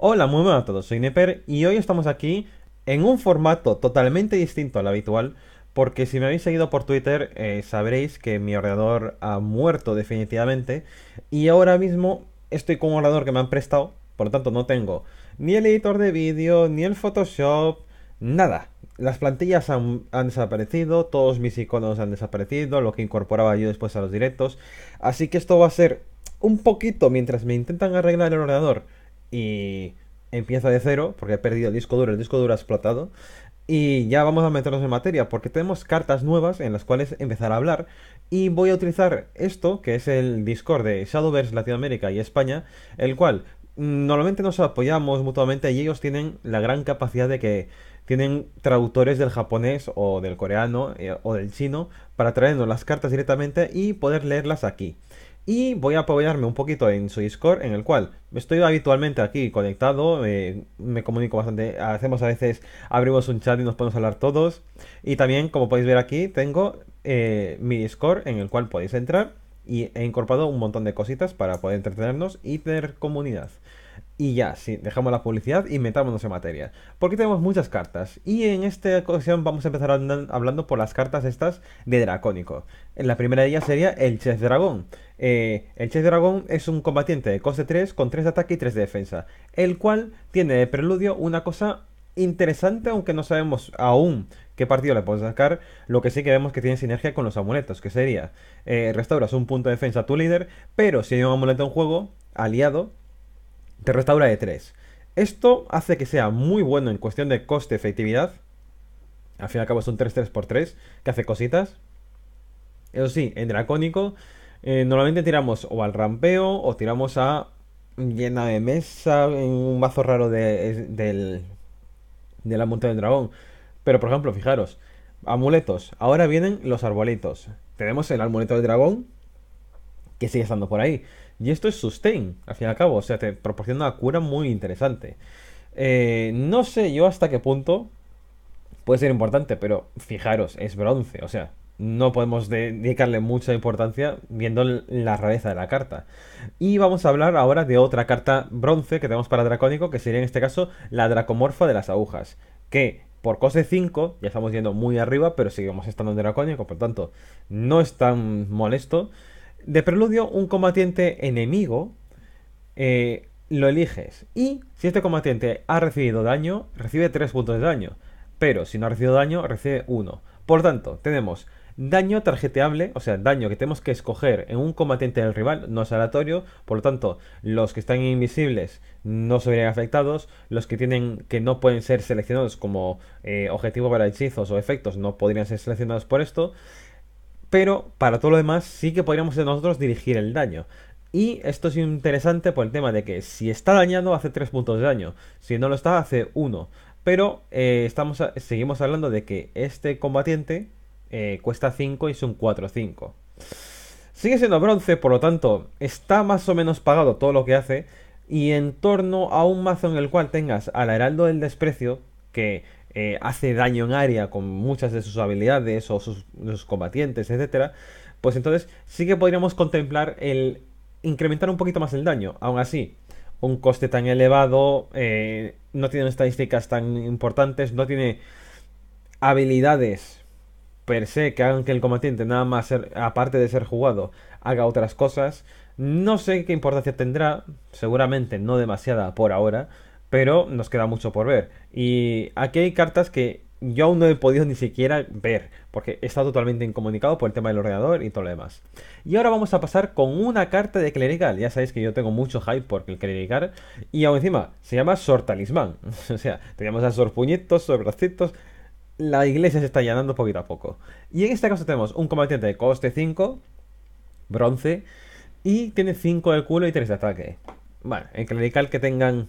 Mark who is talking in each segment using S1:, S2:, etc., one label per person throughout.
S1: Hola, muy buenas a todos, soy Neper y hoy estamos aquí en un formato totalmente distinto al habitual, porque si me habéis seguido por Twitter eh, sabréis que mi ordenador ha muerto definitivamente y ahora mismo estoy con un ordenador que me han prestado, por lo tanto no tengo ni el editor de vídeo, ni el Photoshop, nada. Las plantillas han, desaparecido, todos mis iconos han desaparecido, lo que incorporaba yo después a los directos. Así que esto va a ser un poquito mientras me intentan arreglar el ordenador y empieza de cero, porque he perdido el disco duro, el disco duro ha explotado. Y ya vamos a meternos en materia, porque tenemos cartas nuevas en las cuales empezar a hablar. Y voy a utilizar esto, que es el Discord de Shadowverse Latinoamérica y España, el cual mm, normalmente nos apoyamos mutuamente y ellos tienen la gran capacidad de que tienen traductores del japonés o del coreano eh, o del chino para traernos las cartas directamente y poder leerlas aquí. Y voy a apoyarme un poquito en su Discord, en el cual estoy habitualmente aquí conectado, eh, me comunico bastante, hacemos a veces, abrimos un chat y nos podemos hablar todos. Y también, como podéis ver aquí, tengo eh, mi Discord en el cual podéis entrar y he incorporado un montón de cositas para poder entretenernos y tener comunidad. Y ya, si dejamos la publicidad y metámonos en materia. Porque tenemos muchas cartas. Y en esta ocasión vamos a empezar hablando por las cartas estas de Dracónico. La primera de ellas sería el Chess Dragón. Eh, el Chess Dragón es un combatiente de coste 3 con 3 de ataque y 3 de defensa. El cual tiene de preludio una cosa interesante, aunque no sabemos aún qué partido le puedes sacar. Lo que sí que vemos que tiene sinergia con los amuletos, que sería eh, restauras un punto de defensa a tu líder, pero si hay un amuleto en juego, aliado, te restaura de 3. Esto hace que sea muy bueno en cuestión de coste-efectividad. Al fin y al cabo es un 3-3x3 que hace cositas. Eso sí, en Dracónico eh, normalmente tiramos o al rampeo o tiramos a llena de mesa, en un mazo raro de, del, de la montaña del dragón. Pero por ejemplo, fijaros, amuletos. Ahora vienen los arbolitos. Tenemos el amuleto del dragón que sigue estando por ahí. Y esto es sustain, al fin y al cabo. O sea, te proporciona una cura muy interesante. Eh, no sé yo hasta qué punto puede ser importante, pero fijaros, es bronce. O sea, no podemos dedicarle mucha importancia viendo la rareza de la carta. Y vamos a hablar ahora de otra carta bronce que tenemos para Dracónico, que sería en este caso la Dracomorfa de las Agujas, que por cose 5 ya estamos yendo muy arriba, pero seguimos estando en Dracónico, por tanto no es tan molesto. De preludio, un combatiente enemigo eh, lo eliges. Y si este combatiente ha recibido daño, recibe 3 puntos de daño. Pero si no ha recibido daño, recibe 1. Por tanto, tenemos daño tarjeteable, o sea, daño que tenemos que escoger en un combatiente del rival, no es aleatorio, por lo tanto, los que están invisibles no se verían afectados, los que tienen que no pueden ser seleccionados como eh, objetivo para hechizos o efectos no podrían ser seleccionados por esto, pero para todo lo demás sí que podríamos nosotros dirigir el daño. Y esto es interesante por el tema de que si está dañando hace 3 puntos de daño, si no lo está hace 1. Pero eh, estamos seguimos hablando de que este combatiente eh, cuesta 5 y es un 4-5. Sigue siendo bronce, por lo tanto, está más o menos pagado todo lo que hace. Y en torno a un mazo en el cual tengas al Heraldo del Desprecio, que eh, hace daño en área con muchas de sus habilidades o sus, combatientes, etcétera, pues entonces sí que podríamos contemplar el incrementar un poquito más el daño. Aún así, un coste tan elevado, eh, no tiene estadísticas tan importantes, no tiene habilidades per se que hagan que el combatiente, nada más ser, aparte de ser jugado, haga otras cosas. No sé qué importancia tendrá, seguramente no demasiada por ahora, pero nos queda mucho por ver. Y aquí hay cartas que yo aún no he podido ni siquiera ver, porque está totalmente incomunicado por el tema del ordenador y todo lo demás. Y ahora vamos a pasar con una carta de clerical. Ya sabéis que yo tengo mucho hype por el clerical, y aún encima se llama Sor Talismán. o sea, tenemos a Sor Puñetos, Sor Bracitos. La iglesia se está llenando poquito a poco. Y en este caso tenemos un combatiente de coste 5, bronce, y tiene 5 de culo y 3 de ataque. Vale, en clerical que tengan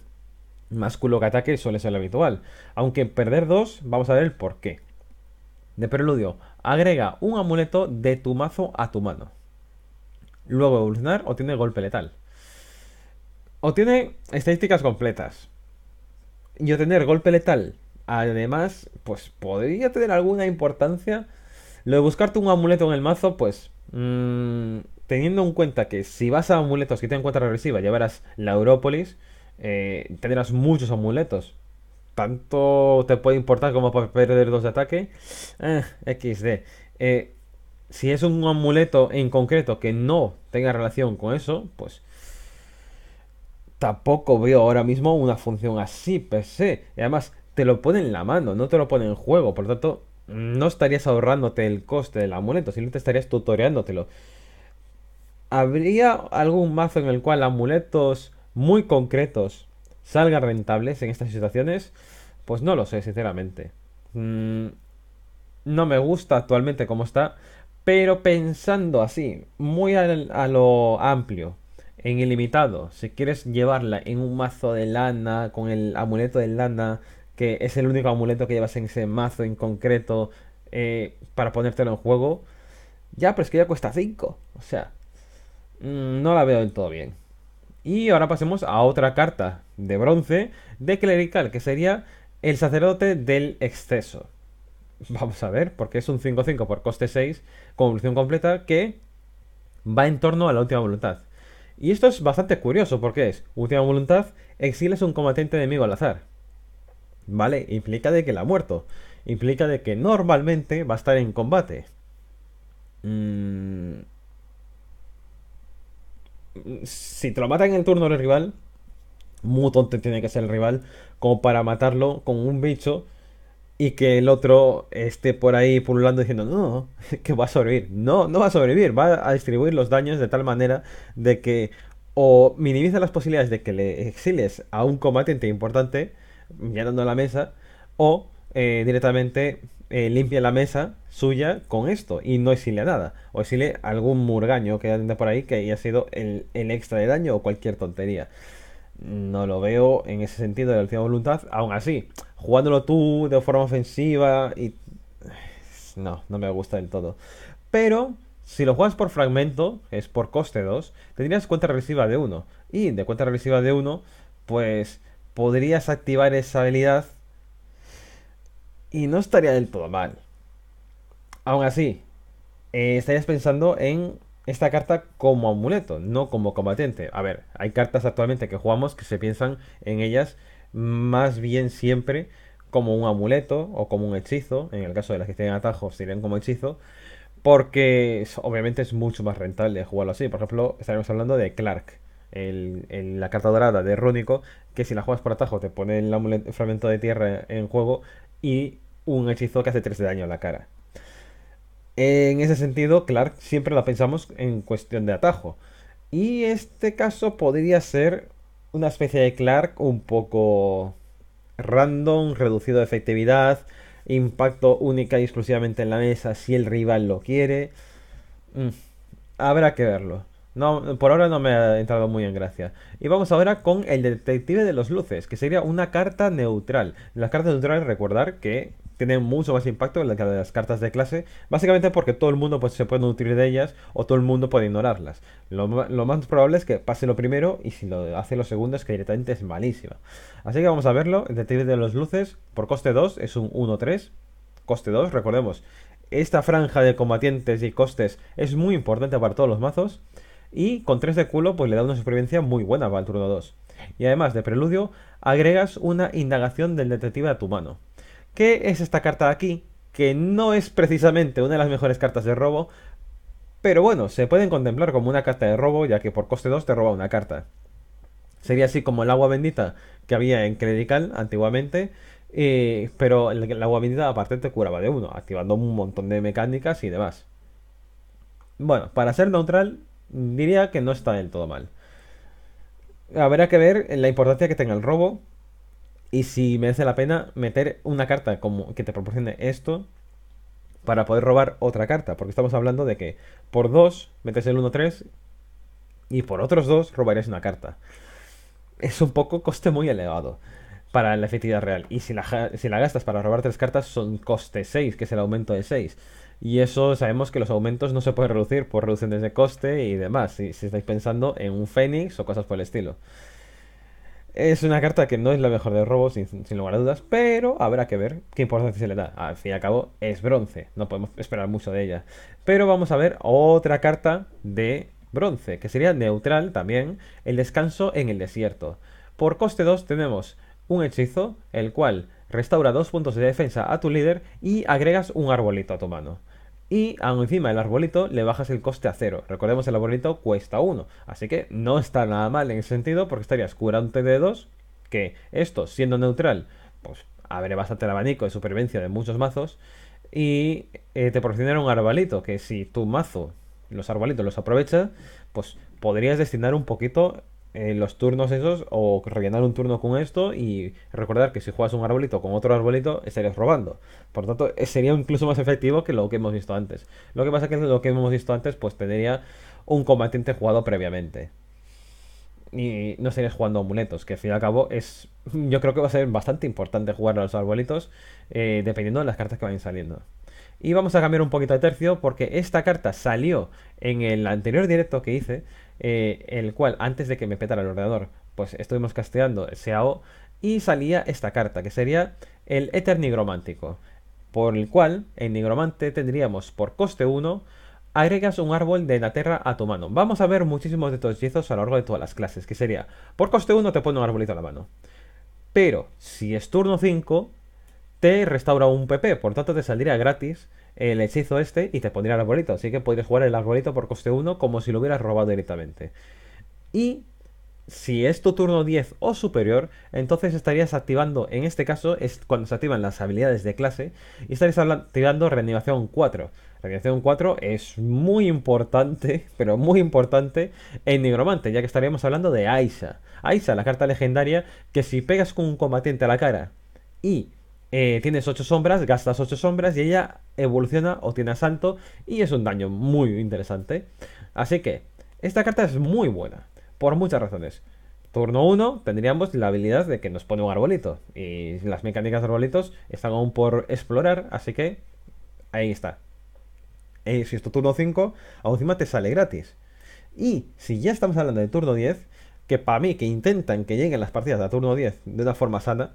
S1: más culo que ataque suele ser lo habitual. Aunque perder dos, vamos a ver el por qué. De preludio, agrega un amuleto de tu mazo a tu mano. Luego evolucionar tiene golpe letal. o tiene estadísticas completas. Y obtener golpe letal, además, pues podría tener alguna importancia. Lo de buscarte un amuleto en el mazo, pues mm, teniendo en cuenta que si vas a amuletos que te encuentras regresiva, llevarás verás la Europolis, eh, tendrás muchos amuletos. Tanto te puede importar como para perder dos de ataque. Eh, XD. Eh, si es un amuleto en concreto que no tenga relación con eso, pues tampoco veo ahora mismo una función así per se. Y además, te lo pone en la mano, no te lo pone en juego. Por lo tanto, no estarías ahorrándote el coste del amuleto, sino te estarías tutoreándotelo. ¿Habría algún mazo en el cual amuletos muy concretos salgan rentables en estas situaciones, pues no lo sé, sinceramente. Mm, no me gusta actualmente como está, pero pensando así, muy a lo amplio, en ilimitado, si quieres llevarla en un mazo de lana, con el amuleto de lana, que es el único amuleto que llevas en ese mazo en concreto eh, para ponértelo en juego, ya, pero es que ya cuesta 5. O sea, mm, no la veo del todo bien. Y ahora pasemos a otra carta de bronce de clerical, que sería el sacerdote del exceso. Vamos a ver, porque es un 5-5 por coste 6, con completa, que va en torno a la última voluntad. Y esto es bastante curioso, porque es, última voluntad, exiles un combatiente enemigo al azar. ¿Vale? Implica de que la ha muerto. Implica de que normalmente va a estar en combate. Mmm si te lo matan en el turno del rival, muy tonto tiene que ser el rival, como para matarlo con un bicho y que el otro esté por ahí pululando diciendo, no, que va a sobrevivir. No, no va a sobrevivir, va a distribuir los daños de tal manera de que o minimiza las posibilidades de que le exiles a un combatiente importante, mirando a la mesa, o eh, directamente eh, limpia la mesa suya con esto y no exile nada. O exile algún murgaño que anda por ahí que haya sido el, extra de daño o cualquier tontería. No lo veo en ese sentido de la última voluntad. Aún así, jugándolo tú de forma ofensiva y... No, no me gusta del todo. Pero si lo juegas por fragmento, es por coste 2, tendrías cuenta regresiva de 1. Y de cuenta regresiva de 1, pues podrías activar esa habilidad y no estaría del todo mal. Aún así, eh, estarías pensando en esta carta como amuleto, no como combatiente. A ver, hay cartas actualmente que jugamos que se piensan en ellas más bien siempre como un amuleto o como un hechizo. En el caso de las que tienen atajos, serían como hechizo. Porque obviamente es mucho más rentable jugarlo así. Por ejemplo, estaremos hablando de Clark, la carta dorada de Rónico, que si la juegas por atajo te pone el fragmento de tierra en juego y un hechizo que hace 3 de daño a la cara. En ese sentido, Clark siempre lo pensamos en cuestión de atajo. Y este caso podría ser una especie de Clark un poco random, reducido de efectividad, impacto única y exclusivamente en la mesa si el rival lo quiere. Mm, habrá que verlo. No, por ahora no me ha entrado muy en gracia. Y vamos ahora con el detective de los luces, que sería una carta neutral. Las cartas neutrales, recordar que tienen mucho más impacto que las cartas de clase, básicamente porque todo el mundo pues, se puede nutrir de ellas o todo el mundo puede ignorarlas. Lo, lo más probable es que pase lo primero y si lo hace lo segundo es que directamente es malísima. Así que vamos a verlo. El detective de los luces, por coste 2, es un 1-3. Coste 2, recordemos. Esta franja de combatientes y costes es muy importante para todos los mazos. Y con 3 de culo, pues le da una supervivencia muy buena para el turno 2. Y además de preludio, agregas una indagación del detective a tu mano. ¿Qué es esta carta de aquí? Que no es precisamente una de las mejores cartas de robo, pero bueno, se pueden contemplar como una carta de robo, ya que por coste 2 te roba una carta. Sería así como el agua bendita que había en Credical antiguamente, eh, pero el, agua bendita aparte te curaba de uno, activando un montón de mecánicas y demás. Bueno, para ser neutral, diría que no está del todo mal. Habrá que ver la importancia que tenga el robo y si merece la pena meter una carta como que te proporcione esto para poder robar otra carta. Porque estamos hablando de que por 2 metes el 1-3 y por otros dos robarías una carta. Es un poco coste muy elevado para la efectividad real. Y si la, si la gastas para robar tres cartas son coste 6, que es el aumento de 6. Y eso sabemos que los aumentos no se pueden reducir por reducciones de coste y demás, si, si estáis pensando en un Fénix o cosas por el estilo. Es una carta que no es la mejor de robo, sin, lugar a dudas, pero habrá que ver qué importancia se le da. Al fin y al cabo, es bronce, no podemos esperar mucho de ella. Pero vamos a ver otra carta de bronce, que sería neutral también, el descanso en el desierto. Por coste 2 tenemos un hechizo, el cual restaura dos puntos de defensa a tu líder y agregas un arbolito a tu mano. Y encima del arbolito le bajas el coste a cero. Recordemos, el arbolito cuesta 1. Así que no está nada mal en ese sentido porque estarías curante de 2. Que esto, siendo neutral, pues abre bastante el abanico de supervivencia de muchos mazos. Y eh, te proporciona un arbolito que si tu mazo los arbolitos los aprovecha, pues podrías destinar un poquito los turnos esos o rellenar un turno con esto y recordar que si juegas un arbolito con otro arbolito estarías robando. Por tanto, eh, sería incluso más efectivo que lo que hemos visto antes. Lo que pasa es que lo que hemos visto antes pues tendría un combatiente jugado previamente. Y no estarías jugando amuletos, que al fin y al cabo es... Yo creo que va a ser bastante importante jugar a los arbolitos eh, dependiendo de las cartas que vayan saliendo. Y vamos a cambiar un poquito de tercio porque esta carta salió en el anterior directo que hice, eh, el cual antes de que me petara el ordenador, pues estuvimos casteando seao y salía esta carta, que sería el éter Nigromántico, por el cual en Nigromante tendríamos por coste 1 agregas un árbol de la tierra a tu mano. Vamos a ver muchísimos de estos hechizos a lo largo de todas las clases, que sería, por coste 1 te pone un arbolito a la mano. Pero si es turno 5, te restaura un PP, por tanto te saldría gratis el hechizo este y te pondría el arbolito. Así que podrías jugar el arbolito por coste 1 como si lo hubieras robado directamente. Y si es tu turno 10 o superior, entonces estarías activando, en este caso es cuando se activan las habilidades de clase, y estarías activando reanimación 4. Reanimación 4 es muy importante, pero muy importante en Nigromante, ya que estaríamos hablando de Aisha. Aisha, la carta legendaria, que si pegas con un combatiente a la cara y eh, tienes 8 sombras, gastas 8 sombras y ella evoluciona, o tiene asalto y es un daño muy interesante. Así que, esta carta es muy buena, por muchas razones. Turno 1 tendríamos la habilidad de que nos pone un arbolito y las mecánicas de arbolitos están aún por explorar, así que ahí está. Y eh, si es tu turno 5, aún encima te sale gratis. Y si ya estamos hablando de turno 10, que para mí que intentan que lleguen las partidas a turno 10 de una forma sana,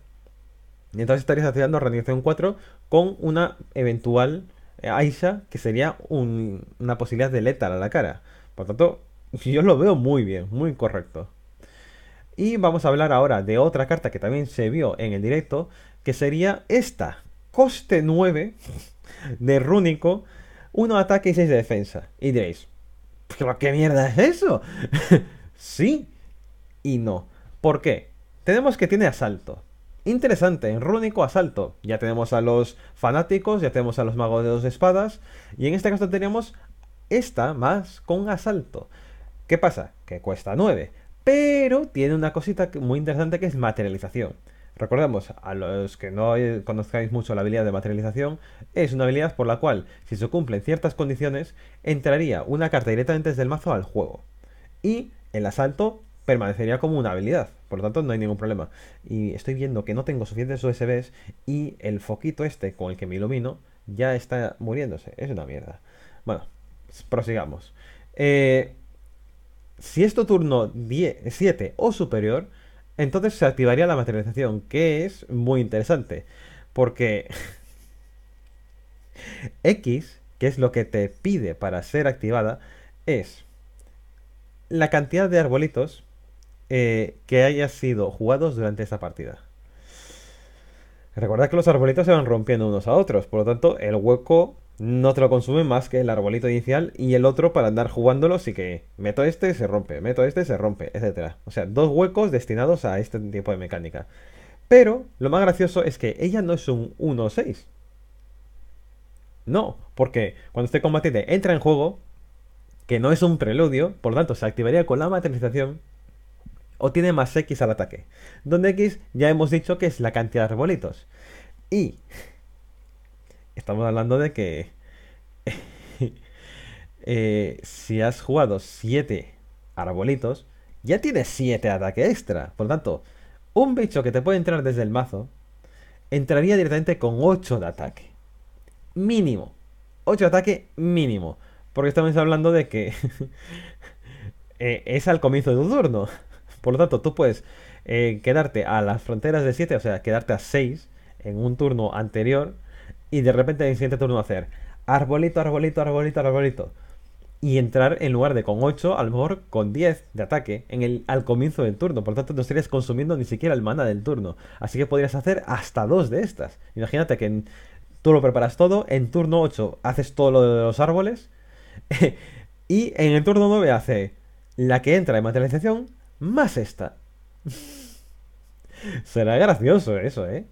S1: y entonces estarías haciendo rendición 4 con una eventual eh, Aisha, que sería una posibilidad de letal a la cara. Por tanto, yo lo veo muy bien, muy correcto. Y vamos a hablar ahora de otra carta que también se vio en el directo, que sería esta, coste 9 de Rúnico, 1 ataque y 6 de defensa. Y diréis, qué mierda es eso? sí y no. ¿Por qué? Tenemos que tiene asalto interesante, en Rúnico Asalto. Ya tenemos a los fanáticos, ya tenemos a los magos de dos espadas, y en este caso tenemos esta más con asalto. ¿Qué pasa? Que cuesta 9, pero tiene una cosita muy interesante que es materialización. Recordemos, a los que no conozcáis mucho la habilidad de materialización, es una habilidad por la cual, si se cumplen ciertas condiciones, entraría una carta directamente desde el mazo al juego. Y el asalto permanecería como una habilidad. Por lo tanto, no hay ningún problema. Y estoy viendo que no tengo suficientes USBs y el foquito este con el que me ilumino ya está muriéndose. Es una mierda. Bueno, prosigamos. Eh, si esto tu turno 7 o superior, entonces se activaría la materialización, que es muy interesante. Porque X, que es lo que te pide para ser activada, es la cantidad de arbolitos eh, que haya sido jugados durante esta partida. Recuerda que los arbolitos se van rompiendo unos a otros, por lo tanto, el hueco no te lo consume más que el arbolito inicial y el otro para andar jugándolo, Así que meto este, se rompe, meto este, se rompe, Etcétera, O sea, dos huecos destinados a este tipo de mecánica. Pero lo más gracioso es que ella no es un 1-6. No, porque cuando este combatiente entra en juego, que no es un preludio, por lo tanto se activaría con la materialización o tiene más X al ataque, donde X ya hemos dicho que es la cantidad de arbolitos. Y estamos hablando de que eh, si has jugado 7 arbolitos, ya tienes 7 ataque extra. Por lo tanto, un bicho que te puede entrar desde el mazo entraría directamente con 8 de ataque. Mínimo. 8 de ataque mínimo. Porque estamos hablando de que eh, es al comienzo de un turno. Por lo tanto, tú puedes eh, quedarte a las fronteras de 7, o sea, quedarte a 6 en un turno anterior y de repente en el siguiente turno hacer arbolito, arbolito, arbolito, arbolito. Y entrar en lugar de con 8, a lo mejor con 10 de ataque en el, al comienzo del turno. Por lo tanto, no estarías consumiendo ni siquiera el mana del turno. Así que podrías hacer hasta dos de estas. Imagínate que tú lo preparas todo, en turno 8 haces todo lo de los árboles. y en el turno 9 hace la que entra en materialización, más esta. Será gracioso eso, ¿eh?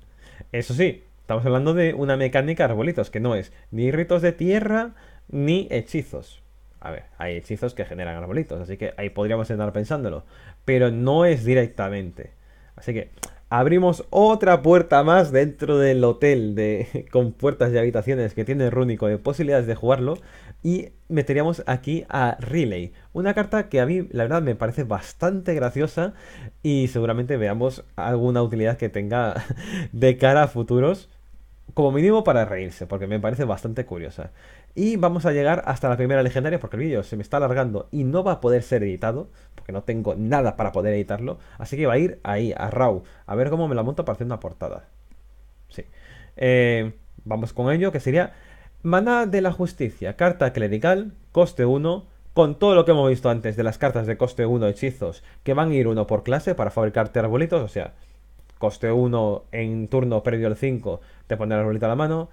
S1: Eso sí, estamos hablando de una mecánica de arbolitos, que no es ni ritos de tierra ni hechizos. A ver, hay hechizos que generan arbolitos, así que ahí podríamos estar pensándolo. Pero no es directamente. Así que abrimos otra puerta más dentro del hotel de, con puertas y habitaciones que tiene Runico de posibilidades de jugarlo. Y meteríamos aquí a Relay, una carta que a mí la verdad me parece bastante graciosa y seguramente veamos alguna utilidad que tenga de cara a futuros como mínimo para reírse, porque me parece bastante curiosa. Y vamos a llegar hasta la primera legendaria porque el vídeo se me está alargando y no va a poder ser editado, porque no tengo nada para poder editarlo. Así que va a ir ahí, a Rau a ver cómo me la monto para hacer una portada. Sí. Eh, vamos con ello, que sería Maná de la Justicia, carta clerical, coste 1, con todo lo que hemos visto antes de las cartas de coste 1 hechizos, que van a ir uno por clase para fabricarte arbolitos, o sea, coste 1 en turno previo al 5 te pone el arbolito a la mano,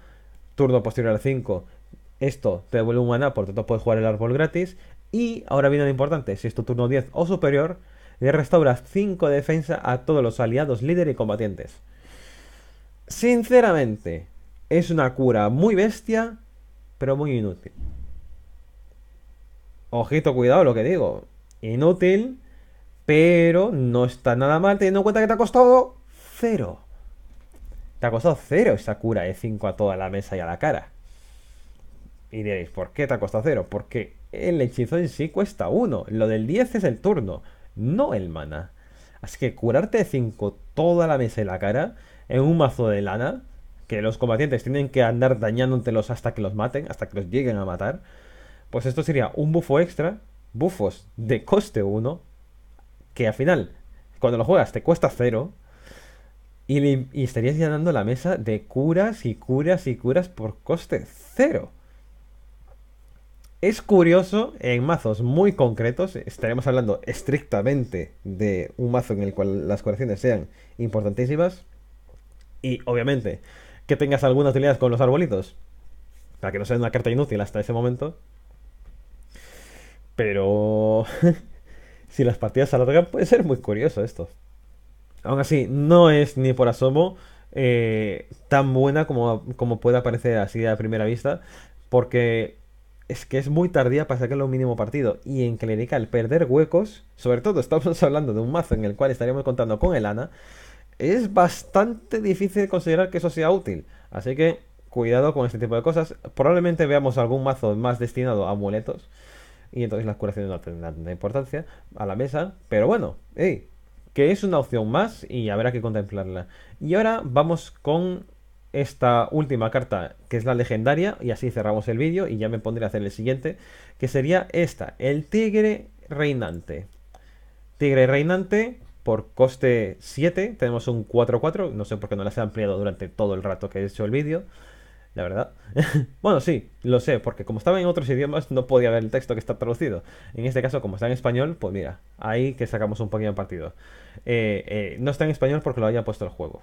S1: turno posterior al 5 esto te devuelve un maná, porque tú puedes jugar el árbol gratis. Y ahora viene lo importante, si es tu turno 10 o superior, le restauras 5 de defensa a todos los aliados, líder y combatientes. Sinceramente, es una cura muy bestia, pero muy inútil. Ojito, cuidado lo que digo. Inútil, pero no está nada mal teniendo en cuenta que te ha costado cero. Te ha costado cero esa cura de 5 a toda la mesa y a la cara. Y diréis, ¿por qué te ha costado Porque el hechizo en sí cuesta uno Lo del 10 es el turno, no el mana. Así que curarte de 5 toda la mesa y la cara en un mazo de lana, que los combatientes tienen que andar dañándotelos hasta que los maten, hasta que los lleguen a matar, pues esto sería un bufo extra, bufos de coste 1, que al final, cuando lo juegas, te cuesta 0. Y, estarías llenando la mesa de curas y curas y curas por coste cero es curioso, en mazos muy concretos, estaremos hablando estrictamente de un mazo en el cual las colecciones sean importantísimas. Y obviamente, que tengas alguna utilidad con los arbolitos. Para que no sea una carta inútil hasta ese momento. Pero... si las partidas se alargan, puede ser muy curioso esto. Aún así, no es ni por asomo eh, tan buena como, como puede parecer así a primera vista. Porque es que es muy tardía para sacar un mínimo partido. Y en Clerical, perder huecos, sobre todo estamos hablando de un mazo en el cual estaríamos contando con el Ana, es bastante difícil considerar que eso sea útil. Así que cuidado con este tipo de cosas. Probablemente veamos algún mazo más destinado a amuletos. Y entonces las curaciones no tendrán tanta importancia a la mesa. Pero bueno, que es una opción más y habrá que contemplarla. Y ahora vamos con esta última carta, que es la legendaria, y así cerramos el vídeo y ya me pondré a hacer el siguiente, que sería esta, el Tigre Reinante. Tigre Reinante, por coste 7, tenemos un 4-4, no sé por qué no las he ampliado durante todo el rato que he hecho el vídeo, la verdad. bueno, sí, lo sé, porque como estaba en otros idiomas no podía ver el texto que está traducido. En este caso, como está en español, pues mira, ahí que sacamos un poquito de partido. Eh, eh, no está en español porque lo haya puesto el juego.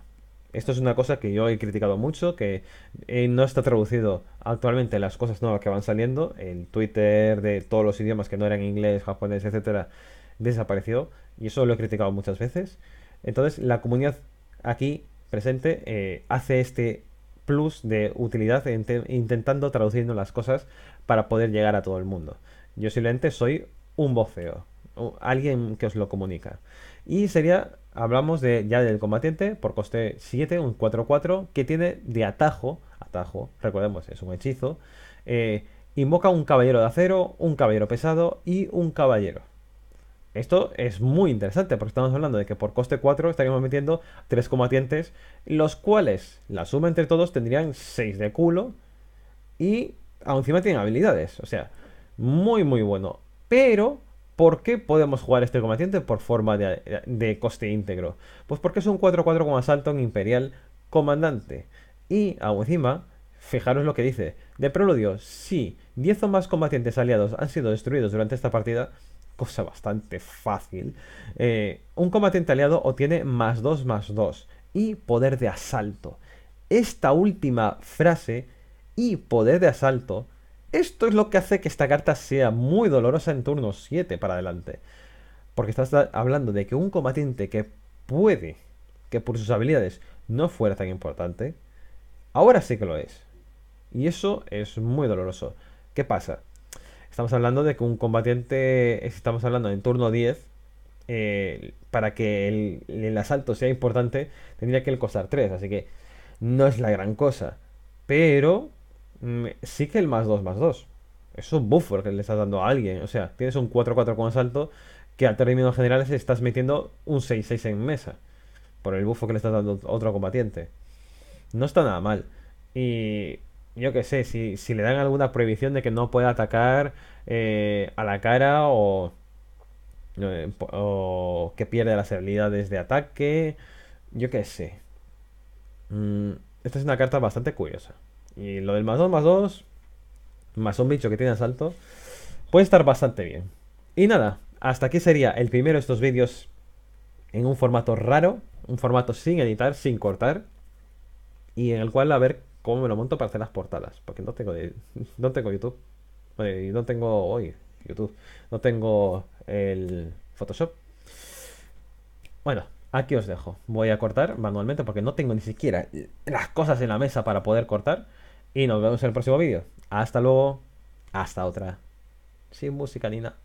S1: Esto es una cosa que yo he criticado mucho, que eh, no está traducido actualmente las cosas nuevas que van saliendo. El Twitter de todos los idiomas que no eran inglés, japonés, etcétera, desapareció. Y eso lo he criticado muchas veces. Entonces, la comunidad aquí presente eh, hace este plus de utilidad intentando traduciendo las cosas para poder llegar a todo el mundo. Yo simplemente soy un voceo, alguien que os lo comunica. Y sería hablamos de, ya del combatiente por coste 7, un 4-4, que tiene de atajo, atajo, recordemos, es un hechizo, eh, invoca un caballero de acero, un caballero pesado y un caballero. Esto es muy interesante porque estamos hablando de que por coste 4 estaríamos metiendo 3 combatientes, los cuales, la suma entre todos, tendrían 6 de culo y aún encima tienen habilidades. O sea, muy, muy bueno. Pero ¿Por qué podemos jugar este combatiente por forma de, coste íntegro? Pues porque es un 4-4 con asalto en Imperial Comandante. Y aún encima, fijaros lo que dice. De preludio, si 10 o más combatientes aliados han sido destruidos durante esta partida, cosa bastante fácil, eh, un combatiente aliado obtiene más 2 más 2 y poder de asalto. Esta última frase y poder de asalto esto es lo que hace que esta carta sea muy dolorosa en turno 7 para adelante. Porque estás hablando de que un combatiente que puede, que por sus habilidades no fuera tan importante, ahora sí que lo es. Y eso es muy doloroso. ¿Qué pasa? Estamos hablando de que un combatiente, estamos hablando en turno 10, eh, para que el, el, asalto sea importante, tendría que costar 3. Así que no es la gran cosa. Pero Mm, sí que el más 2 más 2. Es un buffer que le estás dando a alguien. O sea, tienes un 4-4 con asalto que al término general generales estás metiendo un 6-6 en mesa. Por el bufo que le estás dando a otro combatiente. No está nada mal. Y yo qué sé, si, le dan alguna prohibición de que no pueda atacar eh, a la cara o, eh, o que pierda las habilidades de ataque, yo qué sé. Mm, esta es una carta bastante curiosa. Y lo del más 2 más 2, más un bicho que tiene asalto, puede estar bastante bien. Y nada, hasta aquí sería el primero de estos vídeos en un formato raro, un formato sin editar, sin cortar, y en el cual a ver cómo me lo monto para hacer las portadas, porque no tengo, no tengo YouTube, eh, no tengo hoy YouTube, no tengo el Photoshop. Bueno, aquí os dejo. Voy a cortar manualmente porque no tengo ni siquiera las cosas en la mesa para poder cortar. Y nos vemos en el próximo vídeo. Hasta luego. Hasta otra. Sin música ni nada.